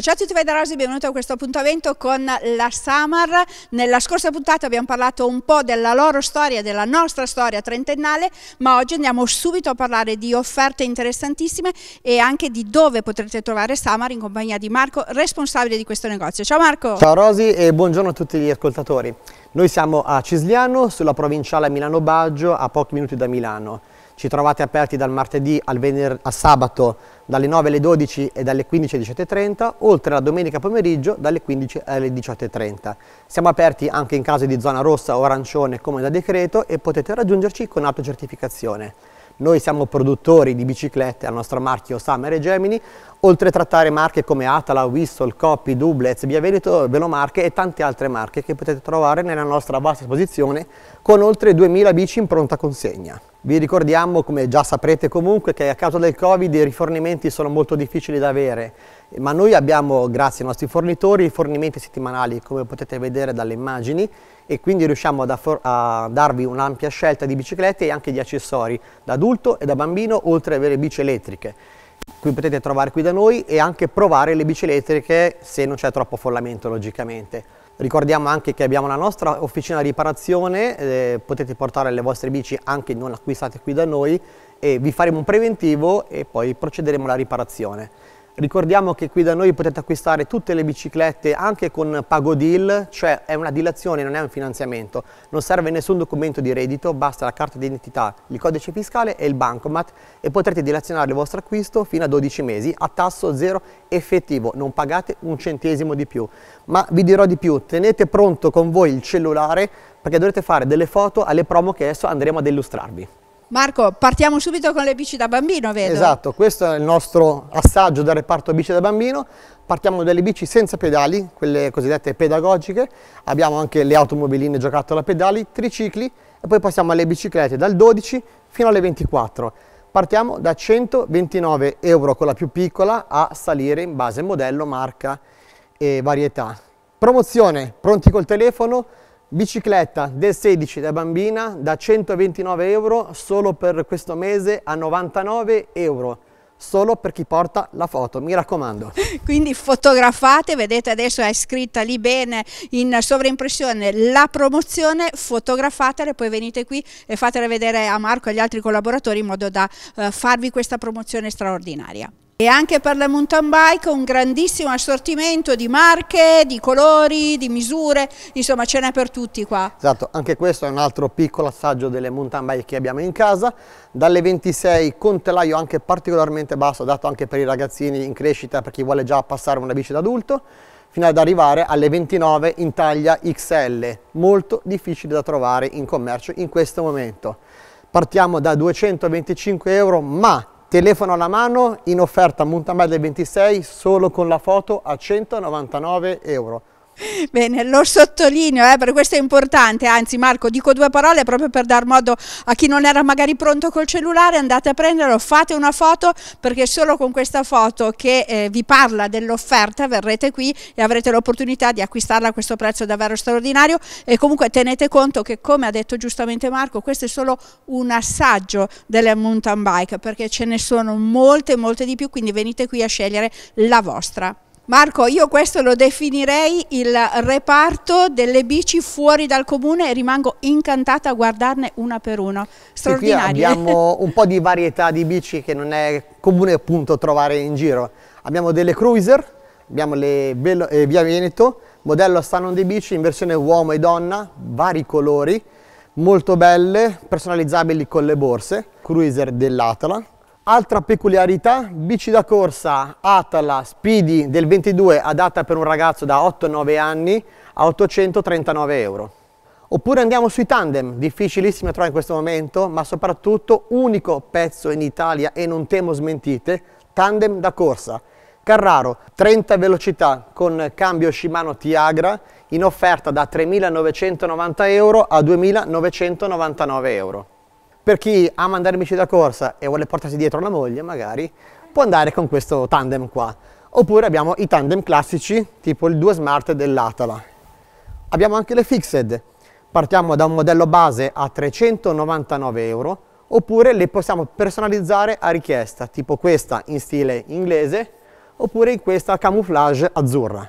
ciao a tutti voi da Rosi, benvenuti a questo appuntamento con la Samar. Nella scorsa puntata abbiamo parlato un po' della loro storia, della nostra storia trentennale, ma oggi andiamo subito a parlare di offerte interessantissime e anche di dove potrete trovare Samar in compagnia di Marco, responsabile di questo negozio. Ciao Marco! Ciao Rosi e buongiorno a tutti gli ascoltatori. Noi siamo a Cisliano, sulla provinciale Milano-Baggio, a pochi minuti da Milano. Ci trovate aperti dal martedì al, vener- al sabato dalle 9 alle 12 e dalle 15 alle 17.30, oltre la domenica pomeriggio dalle 15 alle 18.30. Siamo aperti anche in caso di zona rossa o arancione come da decreto e potete raggiungerci con autocertificazione. Noi siamo produttori di biciclette al nostro marchio Summer e Gemini, oltre a trattare marche come Atala, Whistle, Coppi, Dublets, Via Veneto, Velomarche e tante altre marche che potete trovare nella nostra vasta esposizione con oltre 2000 bici in pronta consegna. Vi ricordiamo, come già saprete comunque, che a causa del Covid i rifornimenti sono molto difficili da avere, ma noi abbiamo, grazie ai nostri fornitori, i fornimenti settimanali, come potete vedere dalle immagini, e quindi riusciamo a darvi un'ampia scelta di biciclette e anche di accessori da adulto e da bambino oltre ad avere bici elettriche qui potete trovare qui da noi e anche provare le bici elettriche se non c'è troppo affollamento logicamente ricordiamo anche che abbiamo la nostra officina riparazione eh, potete portare le vostre bici anche non acquistate qui da noi e vi faremo un preventivo e poi procederemo alla riparazione Ricordiamo che qui da noi potete acquistare tutte le biciclette anche con pago deal, cioè è una dilazione, non è un finanziamento. Non serve nessun documento di reddito, basta la carta d'identità, il codice fiscale e il bancomat e potrete dilazionare il vostro acquisto fino a 12 mesi a tasso zero effettivo, non pagate un centesimo di più. Ma vi dirò di più, tenete pronto con voi il cellulare perché dovrete fare delle foto alle promo che adesso andremo ad illustrarvi. Marco, partiamo subito con le bici da bambino, vedo. Esatto, questo è il nostro assaggio del reparto bici da bambino. Partiamo dalle bici senza pedali, quelle cosiddette pedagogiche. Abbiamo anche le automobiline giocattolo a pedali, tricicli e poi passiamo alle biciclette dal 12 fino alle 24. Partiamo da 129 euro con la più piccola a salire in base modello, marca e varietà. Promozione, pronti col telefono, Bicicletta del 16 da bambina da 129 euro solo per questo mese a 99 euro solo per chi porta la foto, mi raccomando. Quindi fotografate, vedete adesso è scritta lì bene in sovrimpressione la promozione, fotografatela e poi venite qui e fatela vedere a Marco e agli altri collaboratori in modo da eh, farvi questa promozione straordinaria. E anche per le mountain bike un grandissimo assortimento di marche, di colori, di misure, insomma ce n'è per tutti qua. Esatto, anche questo è un altro piccolo assaggio delle mountain bike che abbiamo in casa. Dalle 26 con telaio anche particolarmente basso, dato anche per i ragazzini in crescita, per chi vuole già passare una bici da adulto, fino ad arrivare alle 29 in taglia XL, molto difficile da trovare in commercio in questo momento. Partiamo da 225 euro, ma Telefono alla mano in offerta Mountain Bike del 26 solo con la foto a 199 euro. Bene, lo sottolineo, eh, per questo è importante, anzi Marco dico due parole proprio per dar modo a chi non era magari pronto col cellulare, andate a prenderlo, fate una foto perché solo con questa foto che eh, vi parla dell'offerta verrete qui e avrete l'opportunità di acquistarla a questo prezzo davvero straordinario e comunque tenete conto che come ha detto giustamente Marco questo è solo un assaggio delle mountain bike perché ce ne sono molte molte di più quindi venite qui a scegliere la vostra. Marco, io questo lo definirei il reparto delle bici fuori dal comune e rimango incantata a guardarne una per una. Straordinario. Sì, abbiamo un po' di varietà di bici che non è comune appunto trovare in giro. Abbiamo delle cruiser, abbiamo le Velo, eh, Via Veneto, modello Stanon di bici in versione uomo e donna, vari colori, molto belle, personalizzabili con le borse, cruiser dell'Atala Altra peculiarità, bici da corsa Atala Speedy del 22 adatta per un ragazzo da 8-9 anni a 839 euro. Oppure andiamo sui tandem, difficilissimi a trovare in questo momento, ma soprattutto unico pezzo in Italia e non temo smentite, tandem da corsa. Carraro, 30 velocità con cambio Shimano Tiagra in offerta da 3.990 euro a 2.999 euro. Per chi ama andare in bici da corsa e vuole portarsi dietro la moglie, magari, può andare con questo tandem qua. Oppure abbiamo i tandem classici, tipo il 2 Smart dell'Atala. Abbiamo anche le Fixed. Partiamo da un modello base a 399 euro, oppure le possiamo personalizzare a richiesta, tipo questa in stile inglese, oppure in questa camouflage azzurra.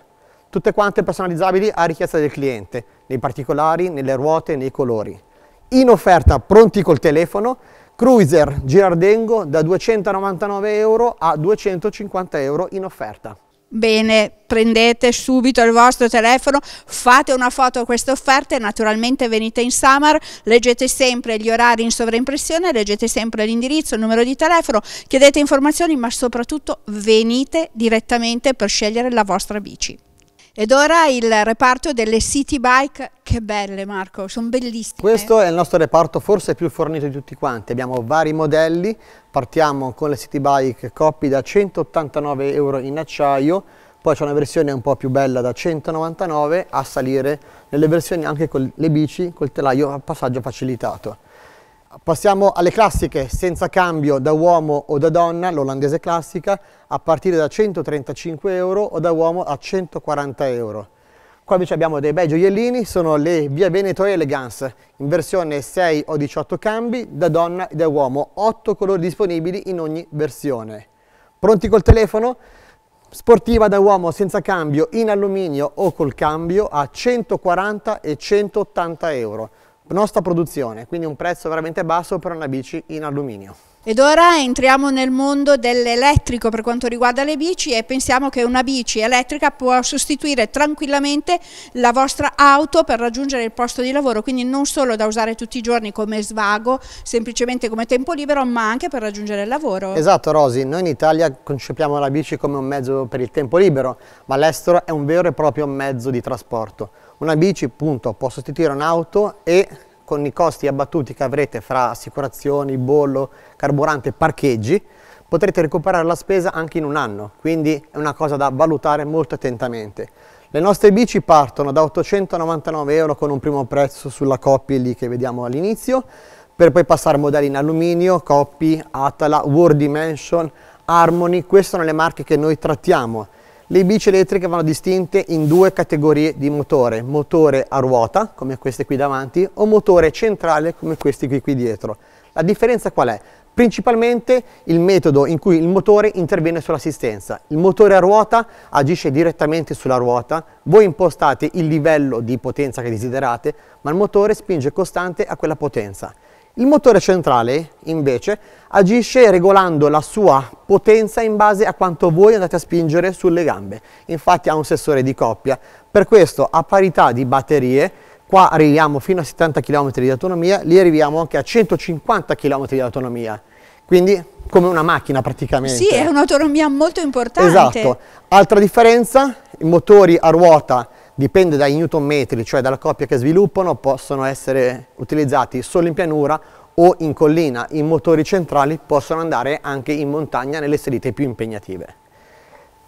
Tutte quante personalizzabili a richiesta del cliente, nei particolari, nelle ruote, nei colori in offerta pronti col telefono, cruiser girardengo da 299 euro a 250 euro in offerta. Bene, prendete subito il vostro telefono, fate una foto a queste offerte, naturalmente venite in Samar, leggete sempre gli orari in sovraimpressione, leggete sempre l'indirizzo, il numero di telefono, chiedete informazioni, ma soprattutto venite direttamente per scegliere la vostra bici. Ed ora il reparto delle city bike, che belle Marco, sono bellissime. Questo è il nostro reparto forse più fornito di tutti quanti, abbiamo vari modelli, partiamo con le city bike coppi da 189 euro in acciaio, poi c'è una versione un po' più bella da 199 a salire nelle versioni anche con le bici col telaio a passaggio facilitato. Passiamo alle classiche, senza cambio da uomo o da donna, l'olandese classica, a partire da 135 euro o da uomo a 140 euro. Qua invece abbiamo dei bei gioiellini, sono le Via Veneto Elegance, in versione 6 o 18 cambi, da donna e da uomo, 8 colori disponibili in ogni versione. Pronti col telefono? Sportiva da uomo senza cambio, in alluminio o col cambio, a 140 e 180 euro nostra produzione, quindi un prezzo veramente basso per una bici in alluminio. Ed ora entriamo nel mondo dell'elettrico per quanto riguarda le bici e pensiamo che una bici elettrica può sostituire tranquillamente la vostra auto per raggiungere il posto di lavoro, quindi non solo da usare tutti i giorni come svago, semplicemente come tempo libero, ma anche per raggiungere il lavoro. Esatto Rosy, noi in Italia concepiamo la bici come un mezzo per il tempo libero, ma all'estero è un vero e proprio mezzo di trasporto una bici appunto può sostituire un'auto e con i costi abbattuti che avrete fra assicurazioni, bollo, carburante, parcheggi, potrete recuperare la spesa anche in un anno, quindi è una cosa da valutare molto attentamente. Le nostre bici partono da 899 euro con un primo prezzo sulla coppia lì che vediamo all'inizio, per poi passare a modelli in alluminio, coppi, Atala, World Dimension, Harmony, queste sono le marche che noi trattiamo. Le bici elettriche vanno distinte in due categorie di motore, motore a ruota, come queste qui davanti, o motore centrale, come questi qui, qui dietro. La differenza qual è? Principalmente il metodo in cui il motore interviene sull'assistenza. Il motore a ruota agisce direttamente sulla ruota, voi impostate il livello di potenza che desiderate, ma il motore spinge costante a quella potenza. Il motore centrale, invece, agisce regolando la sua potenza in base a quanto voi andate a spingere sulle gambe. Infatti ha un sensore di coppia. Per questo, a parità di batterie, qua arriviamo fino a 70 km di autonomia, lì arriviamo anche a 150 km di autonomia. Quindi come una macchina praticamente. Sì, è un'autonomia molto importante. Esatto. Altra differenza, i motori a ruota dipende dai newton metri, cioè dalla coppia che sviluppano, possono essere utilizzati solo in pianura o in collina i motori centrali possono andare anche in montagna nelle salite più impegnative.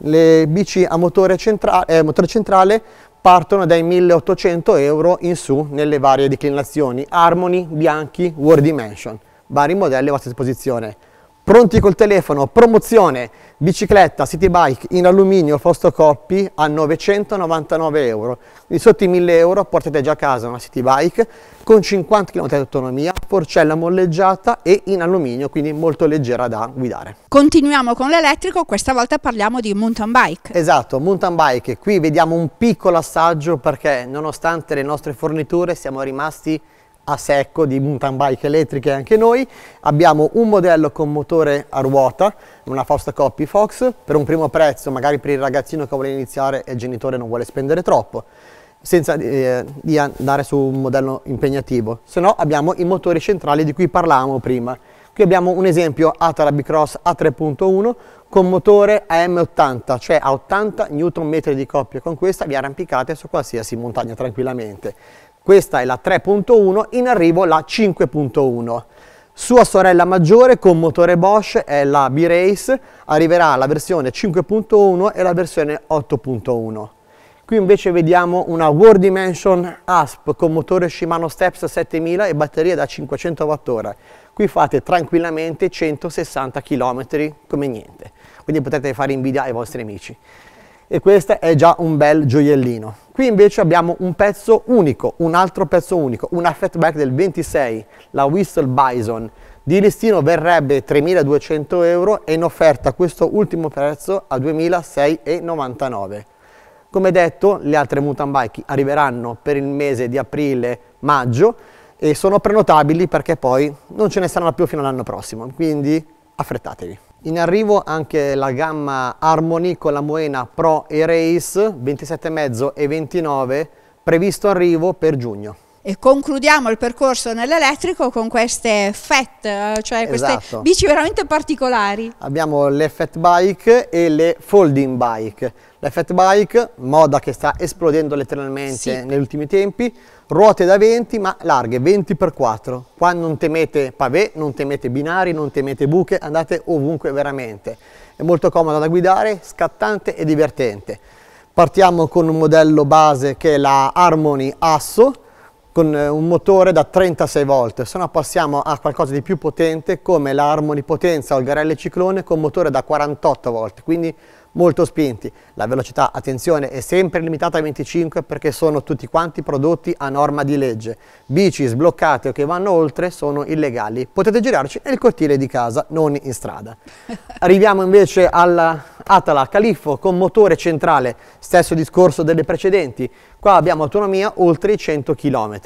Le bici a motore, centra eh, motore centrale partono dai 1800 euro in su nelle varie declinazioni Harmony, Bianchi, World Dimension, vari modelli a vostra disposizione. Pronti col telefono, promozione Bicicletta City Bike in alluminio fosto Coppi a 999 euro. Quindi sotto i 1000 euro portate già a casa una City Bike con 50 km di autonomia, forcella molleggiata e in alluminio, quindi molto leggera da guidare. Continuiamo con l'elettrico, questa volta parliamo di mountain bike. Esatto, mountain bike. Qui vediamo un piccolo assaggio perché nonostante le nostre forniture siamo rimasti a secco di mountain bike elettriche anche noi. Abbiamo un modello con motore a ruota, una Fausta Copy Fox, per un primo prezzo, magari per il ragazzino che vuole iniziare e il genitore non vuole spendere troppo senza eh, di andare su un modello impegnativo. Se no abbiamo i motori centrali di cui parlavamo prima. Qui abbiamo un esempio Atara Bicross A3.1 con motore AM80, cioè a 80 Nm di coppia. Con questa vi arrampicate su qualsiasi montagna tranquillamente. Questa è la 3.1, in arrivo la 5.1. Sua sorella maggiore con motore Bosch è la B-Race, arriverà la versione 5.1 e la versione 8.1. Qui invece vediamo una World Dimension ASP con motore Shimano Steps 7000 e batteria da 500 Wh. Qui fate tranquillamente 160 km come niente, quindi potete fare invidia ai vostri amici e questo è già un bel gioiellino. Qui invece abbiamo un pezzo unico, un altro pezzo unico, una fatback del 26, la Whistle Bison. Di listino verrebbe 3.200 euro e in offerta questo ultimo prezzo a 2.699. Come detto, le altre Mutant Bike arriveranno per il mese di aprile-maggio e sono prenotabili perché poi non ce ne saranno più fino all'anno prossimo, quindi affrettatevi. In arrivo anche la gamma Harmony con la Moena Pro e Race 27,5 e 29, previsto arrivo per giugno. E concludiamo il percorso nell'elettrico con queste FET, eh, cioè queste esatto. bici veramente particolari. Abbiamo le FET Bike e le Folding Bike. Le FET Bike, moda che sta esplodendo letteralmente sì. negli ultimi tempi, ruote da 20 ma larghe 20x4 qua non temete pavé non temete binari non temete buche andate ovunque veramente è molto comoda da guidare scattante e divertente partiamo con un modello base che è la Harmony Asso con eh, un motore da 36 volt se no passiamo a qualcosa di più potente come la Harmony Potenza o il Garelli Ciclone con motore da 48 volt quindi molto spinti. La velocità, attenzione, è sempre limitata a 25 perché sono tutti quanti prodotti a norma di legge. Bici sbloccate o che vanno oltre sono illegali. Potete girarci nel cortile di casa, non in strada. Arriviamo invece all'Atala Califfo con motore centrale, stesso discorso delle precedenti. Qua abbiamo autonomia oltre i 100 km.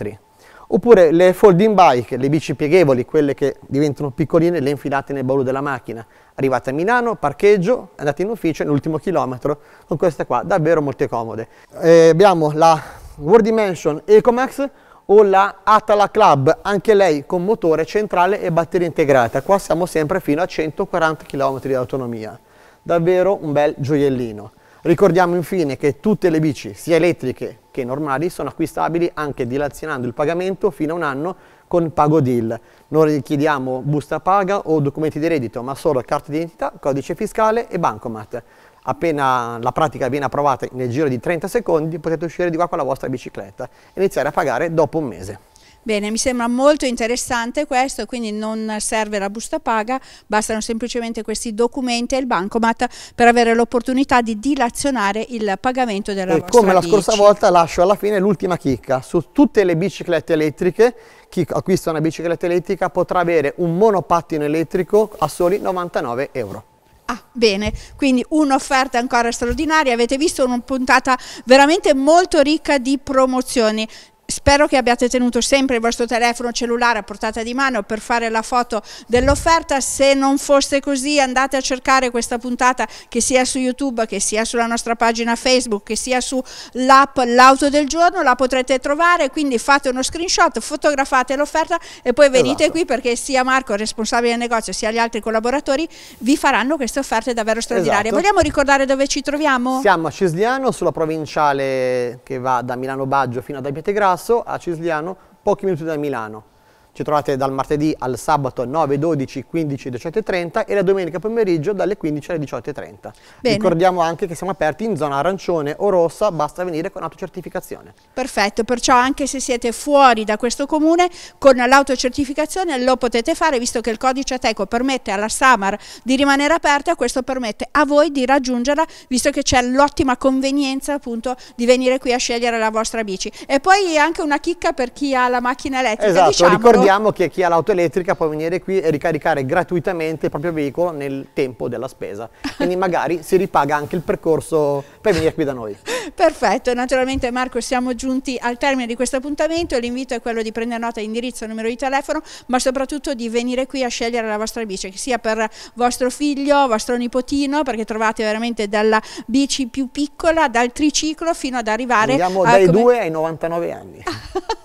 Oppure le folding bike, le bici pieghevoli, quelle che diventano piccoline, le infilate nel baule della macchina. Arrivate a Milano, parcheggio, andate in ufficio, l'ultimo chilometro, con queste qua, davvero molto comode. Eh, abbiamo la World Dimension Ecomax o la Atala Club, anche lei con motore centrale e batteria integrata. Qua siamo sempre fino a 140 km di autonomia. Davvero un bel gioiellino. Ricordiamo infine che tutte le bici, sia elettriche che normali sono acquistabili anche dilazionando il pagamento fino a un anno con Pago Deal. Non richiediamo busta paga o documenti di reddito, ma solo carta d'identità, codice fiscale e bancomat. Appena la pratica viene approvata nel giro di 30 secondi potete uscire di qua con la vostra bicicletta e iniziare a pagare dopo un mese. Bene, mi sembra molto interessante questo, quindi non serve la busta paga, bastano semplicemente questi documenti e il bancomat per avere l'opportunità di dilazionare il pagamento della e vostra come la bici. scorsa volta lascio alla fine l'ultima chicca, su tutte le biciclette elettriche chi acquista una bicicletta elettrica potrà avere un monopattino elettrico a soli 99 euro. Ah, bene, quindi un'offerta ancora straordinaria, avete visto una puntata veramente molto ricca di promozioni. Spero che abbiate tenuto sempre il vostro telefono cellulare a portata di mano per fare la foto dell'offerta, se non fosse così andate a cercare questa puntata che sia su YouTube, che sia sulla nostra pagina Facebook, che sia sull'app L'auto del giorno, la potrete trovare, quindi fate uno screenshot, fotografate l'offerta e poi venite esatto. qui perché sia Marco, responsabile del negozio, sia gli altri collaboratori vi faranno queste offerte davvero straordinarie. Esatto. Vogliamo ricordare dove ci troviamo? Siamo a Cisliano, sulla provinciale che va da Milano Baggio fino ad Abietegrado Sasso a Cisliano, pochi minuti da Milano. Ci trovate dal martedì al sabato 9, 12, 15, 18 e 30 e la domenica pomeriggio dalle 15 alle 18 e 30. Bene. Ricordiamo anche che siamo aperti in zona arancione o rossa, basta venire con autocertificazione. Perfetto, perciò anche se siete fuori da questo comune con l'autocertificazione lo potete fare visto che il codice Ateco permette alla Samar di rimanere aperta, questo permette a voi di raggiungerla visto che c'è l'ottima convenienza appunto di venire qui a scegliere la vostra bici. E poi anche una chicca per chi ha la macchina elettrica, esatto, diciamolo, Ricordiamo che chi ha l'auto elettrica può venire qui e ricaricare gratuitamente il proprio veicolo nel tempo della spesa. Quindi magari si ripaga anche il percorso per venire qui da noi. Perfetto, naturalmente Marco siamo giunti al termine di questo appuntamento. L'invito è quello di prendere nota di indirizzo, numero di telefono, ma soprattutto di venire qui a scegliere la vostra bici, che sia per vostro figlio, vostro nipotino, perché trovate veramente dalla bici più piccola, dal triciclo fino ad arrivare... Andiamo dai a, come... 2 ai 99 anni.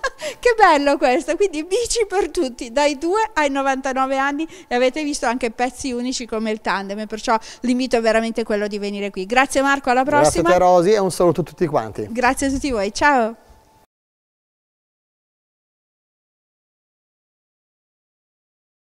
che bello questo, quindi bici per tutti, dai 2 ai 99 anni e avete visto anche pezzi unici come il tandem, perciò l'invito è veramente quello di venire qui. Grazie Marco, alla prossima. Grazie a te Rosi e un saluto a tutti quanti. Grazie a tutti voi, ciao.